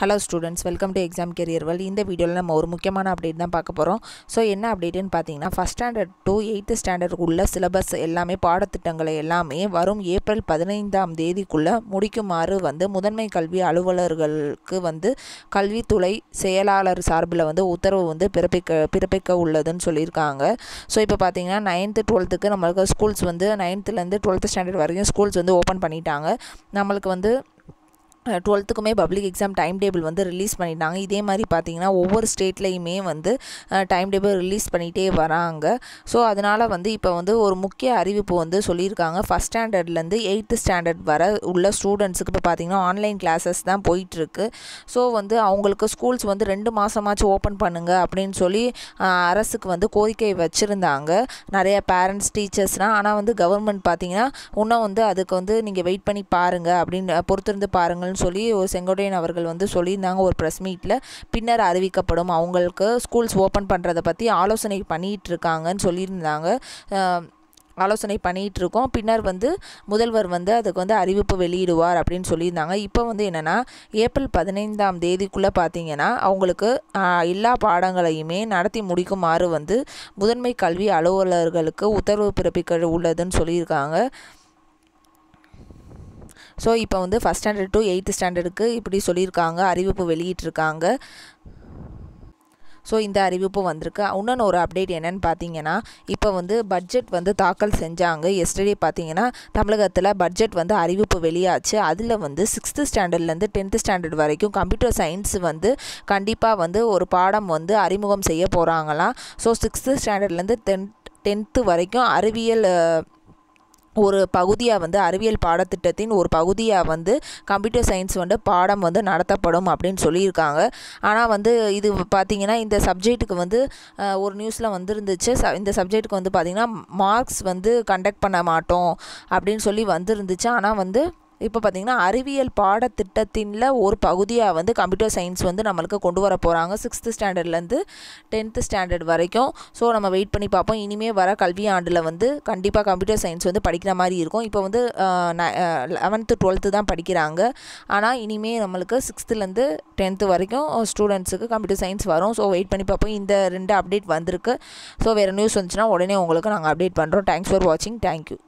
hello students welcome to exam career வேல் இந்த வீடியோவில் நம்ம ஒரு முக்கியமான அப்டேட் தான் பார்க்க போகிறோம் ஸோ என்ன அப்டேட்டுன்னு பார்த்தீங்கன்னா ஃபஸ்ட் ஸ்டாண்டர்ட் டு எயித்து உள்ள சிலபஸ் எல்லாமே பாடத்திட்டங்களை எல்லாமே வரும் ஏப்ரல் பதினைந்தாம் தேதிக்குள்ளே முடிக்குமாறு வந்து முதன்மை கல்வி அலுவலர்களுக்கு வந்து கல்வித்துறை செயலாளர் சார்பில் வந்து உத்தரவு வந்து பிறப்பிக்க பிறப்பிக்க உள்ளதுன்னு சொல்லியிருக்காங்க ஸோ இப்போ பார்த்தீங்கன்னா நைன்த்து டுவெல்த்துக்கு நம்மளுக்கு ஸ்கூல்ஸ் வந்து நைன்த்துலேருந்து டுவெல்த்து ஸ்டாண்டர்ட் வரைக்கும் ஸ்கூல்ஸ் வந்து ஓப்பன் பண்ணிட்டாங்க நம்மளுக்கு வந்து டுவெல்த்துக்குமே பப்ளிக் எக்ஸாம் டைம் டேபிள் வந்து ரிலீஸ் பண்ணிட்டாங்க இதே மாதிரி பார்த்திங்கன்னா ஒவ்வொரு ஸ்டேட்லேயுமே வந்து டைம் டேபிள் ரிலீஸ் பண்ணிகிட்டே வராங்க ஸோ அதனால் வந்து இப்போ வந்து ஒரு முக்கிய அறிவிப்பு வந்து சொல்லியிருக்காங்க ஃபஸ்ட் ஸ்டாண்டர்ட்லேருந்து எயித்து ஸ்டாண்டர்ட் வர உள்ள ஸ்டூடெண்ட்ஸுக்கு இப்போ பார்த்திங்கன்னா ஆன்லைன் கிளாஸஸ் தான் போயிட்டுருக்கு ஸோ வந்து அவங்களுக்கு ஸ்கூல்ஸ் வந்து ரெண்டு மாதமாச்சும் ஓப்பன் பண்ணுங்கள் அப்படின்னு சொல்லி அரசுக்கு வந்து கோரிக்கை வச்சுருந்தாங்க நிறைய பேரண்ட்ஸ் டீச்சர்ஸ்னால் ஆனால் வந்து கவர்மெண்ட் பார்த்திங்கன்னா இன்னும் வந்து அதுக்கு வந்து நீங்கள் வெயிட் பண்ணி பாருங்கள் அப்படின்னு பொறுத்திருந்து பாருங்கள் செய்வார்கள்னு சொல்லி செங்கோட்டையன் அவர்கள் வந்து சொல்லியிருந்தாங்க ஒரு ப்ரெஸ் மீட்டில் பின்னர் அறிவிக்கப்படும் அவங்களுக்கு ஸ்கூல்ஸ் ஓப்பன் பண்ணுறதை பற்றி ஆலோசனை பண்ணிகிட்டு இருக்காங்கன்னு சொல்லியிருந்தாங்க ஆலோசனை பண்ணிகிட்டு இருக்கோம் பின்னர் வந்து முதல்வர் வந்து அதுக்கு வந்து அறிவிப்பு வெளியிடுவார் அப்படின்னு சொல்லியிருந்தாங்க இப்போ வந்து என்னென்னா ஏப்ரல் பதினைந்தாம் தேதிக்குள்ளே பார்த்தீங்கன்னா அவங்களுக்கு எல்லா பாடங்களையுமே நடத்தி முடிக்குமாறு வந்து முதன்மை கல்வி அலுவலர்களுக்கு உத்தரவு பிறப்பிக்க உள்ளதுன்னு சொல்லியிருக்காங்க ஸோ இப்போ வந்து ஃபஸ்ட் ஸ்டாண்டர்ட் டு எயித்து ஸ்டாண்டர்டுக்கு இப்படி சொல்லியிருக்காங்க அறிவிப்பு வெளியிட்டிருக்காங்க ஸோ இந்த அறிவிப்பு வந்திருக்கு இன்னொன்று ஒரு அப்டேட் என்னென்னு பார்த்தீங்கன்னா இப்போ வந்து பட்ஜெட் வந்து தாக்கல் செஞ்சாங்க எஸ்டர்டே பார்த்தீங்கன்னா தமிழகத்தில் பட்ஜெட் வந்து அறிவிப்பு வெளியாச்சு அதில் வந்து சிக்ஸ்த்து ஸ்டாண்டர்ட்லேருந்து டென்த்து ஸ்டாண்டர்ட் வரைக்கும் கம்ப்யூட்டர் சயின்ஸ் வந்து கண்டிப்பாக வந்து ஒரு பாடம் வந்து அறிமுகம் செய்ய போகிறாங்களாம் ஸோ சிக்ஸ்த்து ஸ்டாண்டர்ட்லேருந்து டென் டென்த்து வரைக்கும் அறிவியல் ஒரு பகுதியாக வந்து அறிவியல் பாடத்திட்டத்தின் ஒரு பகுதியாக வந்து கம்ப்யூட்டர் சயின்ஸ் வந்து பாடம் வந்து நடத்தப்படும் அப்படின்னு சொல்லியிருக்காங்க ஆனால் வந்து இது பார்த்திங்கன்னா இந்த சப்ஜெக்ட்டுக்கு வந்து ஒரு நியூஸில் வந்துருந்துச்சு இந்த சப்ஜெக்ட்டுக்கு வந்து பார்த்திங்கன்னா மார்க்ஸ் வந்து கண்டக்ட் பண்ண மாட்டோம் அப்படின்னு சொல்லி வந்துருந்துச்சு ஆனால் வந்து இப்போ பார்த்திங்கன்னா அறிவியல் பாடத்திட்டத்தின்ல ஒரு பகுதியாக வந்து கம்ப்யூட்டர் சயின்ஸ் வந்து நம்மளுக்கு கொண்டு வர போகிறாங்க சிக்ஸ்த்து ஸ்டாண்டர்ட்லேருந்து டென்த்து ஸ்டாண்டர்ட் வரைக்கும் ஸோ நம்ம வெயிட் பண்ணி பார்ப்போம் இனிமேல் வர கல்வி ஆண்டில் வந்து கண்டிப்பாக கம்ப்யூட்டர் சயின்ஸ் வந்து படிக்கிற மாதிரி இருக்கும் இப்போ வந்து லெவன்த்து டுவெல்த்து தான் படிக்கிறாங்க ஆனால் இனிமேல் நம்மளுக்கு சிக்ஸ்த்துலேருந்து டென்த்து வரைக்கும் ஸ்டூடெண்ட்ஸுக்கு கம்ப்யூட்டர் சயின்ஸ் வரும் ஸோ வெயிட் பண்ணி பார்ப்போம் இந்த ரெண்டு அப்டேட் வந்திருக்கு ஸோ வேறு நியூஸ் வந்துச்சுன்னா உடனே உங்களுக்கு நாங்கள் அப்டேட் பண்ணுறோம் தேங்க்ஸ் ஃபார் வாட்சிங் தேங்க்யூ